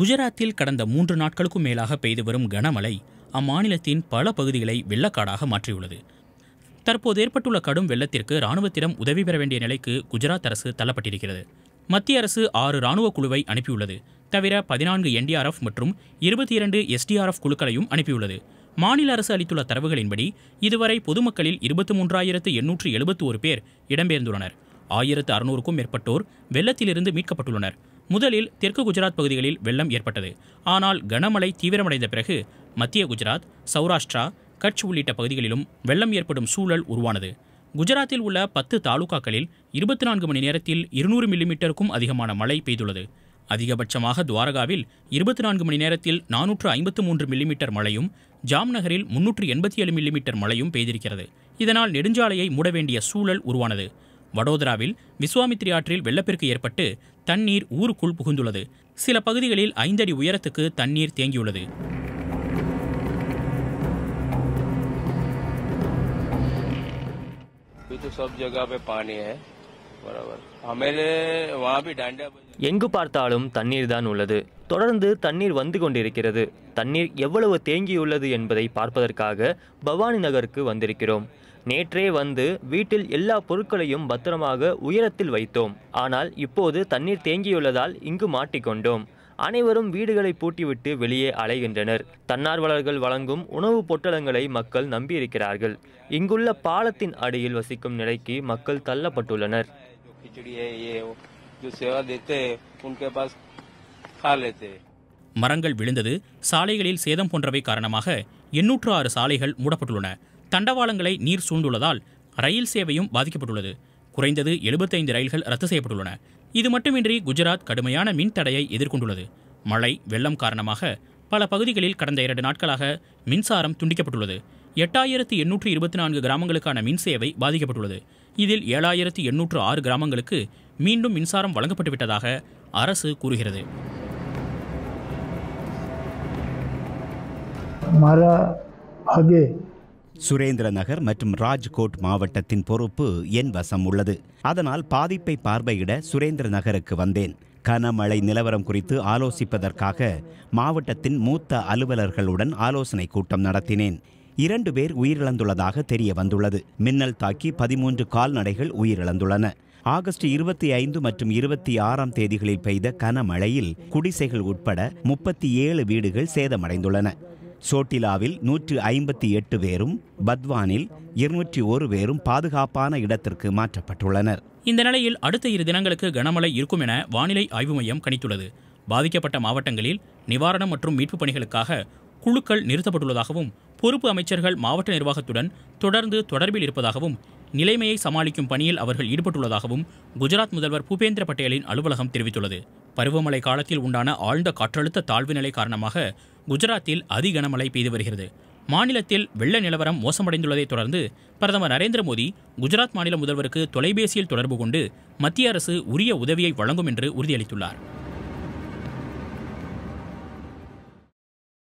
குஜராத்தில் கடந்த மூன்று நாட்களுக்கும் மேலாக பெய்து வரும் கனமழை அம்மாநிலத்தின் பல பகுதிகளை வெள்ளக்காடாக மாற்றியுள்ளது தற்போது ஏற்பட்டுள்ள கடும் வெள்ளத்திற்கு ராணுவத்திடம் உதவி பெற வேண்டிய நிலைக்கு குஜராத் அரசு தள்ளப்பட்டிருக்கிறது மத்திய அரசு ஆறு ராணுவ குழுவை அனுப்பியுள்ளது தவிர பதினான்கு என்டிஆர்எஃப் மற்றும் இருபத்தி இரண்டு எஸ்டிஆர்எஃப் குழுக்களையும் அனுப்பியுள்ளது மாநில அரசு அளித்துள்ள தரவுகளின்படி இதுவரை பொதுமக்களில் இருபத்தி மூன்றாயிரத்து எண்ணூற்று எழுபத்தி ஒரு பேர் இடம்பெயர்ந்துள்ளனர் ஆயிரத்து அறுநூறுக்கும் மேற்பட்டோர் வெள்ளத்திலிருந்து மீட்கப்பட்டுள்ளனர் முதலில் தெற்கு குஜராத் பகுதிகளில் வெள்ளம் ஏற்பட்டது ஆனால் கனமழை தீவிரமடைந்த பிறகு மத்திய குஜராத் சௌராஷ்டிரா கட்ச் உள்ளிட்ட பகுதிகளிலும் வெள்ளம் ஏற்படும் சூழல் உருவானது குஜராத்தில் உள்ள பத்து தாலுகாக்களில் இருபத்தி நான்கு மணி நேரத்தில் இருநூறு மில்லிமீட்டருக்கும் அதிகமான மழை பெய்துள்ளது அதிகபட்சமாக துவாரகாவில் இருபத்தி நான்கு மணி நேரத்தில் நானூற்று ஐம்பத்து மூன்று மில்லிமீட்டர் மழையும் ஜாம்நகரில் முன்னூற்று எண்பத்தி ஏழு மில்லிமீட்டர் மழையும் பெய்திருக்கிறது இதனால் நெடுஞ்சாலையை மூட வேண்டிய சூழல் உருவானது வடோதராவில் விஸ்வாமித்ரி ஆற்றில் வெள்ளப்பெருக்கு ஏற்பட்டு தண்ணீர் ஊருக்குள் புகுந்துள்ளது சில பகுதிகளில் ஐந்தடி உயரத்துக்கு தண்ணீர் தேங்கியுள்ளது எங்கு பார்த்தாலும் தண்ணீர் தான் உள்ளது தொடர்ந்து தண்ணீர் வந்து கொண்டிருக்கிறது தண்ணீர் எவ்வளவு தேங்கியுள்ளது என்பதை பார்ப்பதற்காக பவானி நகருக்கு வந்திருக்கிறோம் நேற்றே வந்து வீட்டில் எல்லா பொருட்களையும் பத்திரமாக உயரத்தில் வைத்தோம் ஆனால் இப்போது தண்ணீர் தேங்கியுள்ளதால் இங்கு மாட்டிக்கொண்டோம் அனைவரும் வீடுகளை பூட்டிவிட்டு வெளியே அலைகின்றனர் தன்னார்வலர்கள் வழங்கும் உணவு பொட்டலங்களை மக்கள் நம்பியிருக்கிறார்கள் இங்குள்ள பாலத்தின் அடியில் வசிக்கும் நிலைக்கு மக்கள் தள்ளப்பட்டுள்ளனர் மரங்கள் விழுந்தது சாலைகளில் சேதம் போன்றவை காரணமாக எண்ணூற்று ஆறு சாலைகள் மூடப்பட்டுள்ளன தண்டவாளங்களை நீர் சூழ்ந்துள்ளதால் ரயில் சேவையும் பாதிக்கப்பட்டுள்ளது குறைந்தது எழுபத்தைந்து ரயில்கள் ரத்து செய்யப்பட்டுள்ளன இது மட்டுமின்றி குஜராத் கடுமையான மின் தடையை எதிர்கொண்டுள்ளது மழை வெள்ளம் காரணமாக பல பகுதிகளில் கடந்த இரண்டு நாட்களாக மின்சாரம் துண்டிக்கப்பட்டுள்ளது எட்டாயிரத்து எண்ணூற்று இருபத்தி நான்கு கிராமங்களுக்கான மின் சேவை பாதிக்கப்பட்டுள்ளது இதில் ஏழாயிரத்து எண்ணூற்று ஆறு கிராமங்களுக்கு மீண்டும் மின்சாரம் வழங்கப்பட்டுவிட்டதாக அரசு கூறுகிறது மர ஆகிய சுரேந்திர நகர் மற்றும் ராஜ்கோட் மாவட்டத்தின் பொறுப்பு என் வசம் உள்ளது அதனால் பாதிப்பை பார்வையிட சுரேந்திர நகருக்கு வந்தேன் கனமழை நிலவரம் குறித்து ஆலோசிப்பதற்காக மாவட்டத்தின் மூத்த அலுவலர்களுடன் ஆலோசனை கூட்டம் நடத்தினேன் இரண்டு பேர் உயிரிழந்துள்ளதாக தெரிய வந்துள்ளது மின்னல் தாக்கி பதிமூன்று கால்நடைகள் உயிரிழந்துள்ளன ஆகஸ்ட் இருபத்தி ஐந்து மற்றும் இருபத்தி ஆறாம் தேதிகளில் பெய்த கனமழையில் குடிசைகள் உட்பட முப்பத்தி ஏழு வீடுகள் சேதமடைந்துள்ளன சோட்டிலாவில் நூற்று ஐம்பத்தி எட்டு பேரும் பத்வானில் இருநூற்றி ஒரு பேரும் பாதுகாப்பான இடத்திற்கு மாற்றப்பட்டுள்ளனர் இந்த நிலையில் அடுத்த இரு தினங்களுக்கு கனமழை இருக்கும் என வானிலை ஆய்வு மையம் கணித்துள்ளது பாதிக்கப்பட்ட மாவட்டங்களில் நிவாரணம் மற்றும் மீட்புப் பணிகளுக்காக குழுக்கள் நிறுத்தப்பட்டுள்ளதாகவும் பொறுப்பு அமைச்சர்கள் மாவட்ட நிர்வாகத்துடன் தொடர்ந்து தொடர்பில் இருப்பதாகவும் நிலைமையை சமாளிக்கும் பணியில் அவர்கள் ஈடுபட்டுள்ளதாகவும் குஜராத் முதல்வர் பூபேந்திர பட்டேலின் அலுவலகம் தெரிவித்துள்ளது பருவமழை காலத்தில் உண்டான ஆழ்ந்த காற்றழுத்த தாழ்வு நிலை காரணமாக குஜராத்தில் அதி கனமழை பெய்து வருகிறது மாநிலத்தில் வெள்ள நிலவரம் மோசமடைந்துள்ளதைத் தொடர்ந்து பிரதமர் நரேந்திர மோடி குஜராத் மாநில முதல்வருக்கு தொலைபேசியில் தொடர்பு கொண்டு மத்திய அரசு உரிய உதவியை வழங்கும் என்று உறுதியளித்துள்ளார்